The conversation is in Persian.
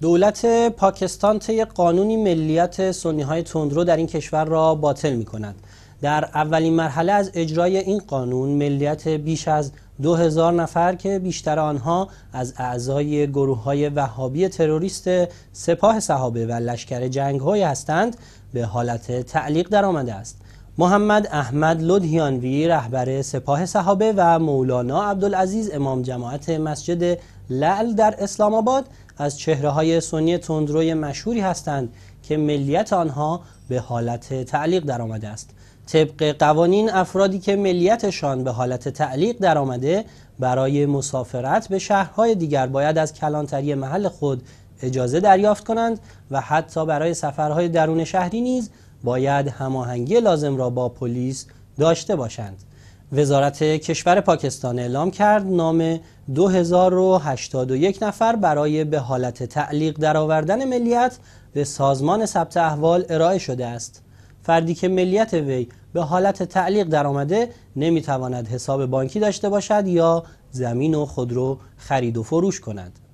دولت پاکستان طی قانونی ملیت سنی های تندرو در این کشور را باطل می کند. در اولین مرحله از اجرای این قانون ملیت بیش از دو نفر که بیشتر آنها از اعضای گروه های وهابی تروریست سپاه صحابه و لشکر جنگ های هستند به حالت تعلیق درآمده است. محمد احمد لودهیانوی رهبر سپاه صحابه و مولانا عبدالعزیز امام جماعت مسجد لعل در اسلام آباد از چهره های سنی تندروی مشهوری هستند که ملیت آنها به حالت تعلیق درآمده است طبق قوانین افرادی که ملیتشان به حالت تعلیق آمده برای مسافرت به شهرهای دیگر باید از کلانتری محل خود اجازه دریافت کنند و حتی برای سفرهای درون شهری نیز باید هماهنگی لازم را با پلیس داشته باشند وزارت کشور پاکستان اعلام کرد نام 2081 نفر برای به حالت تعلیق درآوردن ملیت به سازمان ثبت احوال ارائه شده است. فردی که ملیت وی به حالت تعلیق درآمده نمیتواند حساب بانکی داشته باشد یا زمین و خودرو خرید و فروش کند.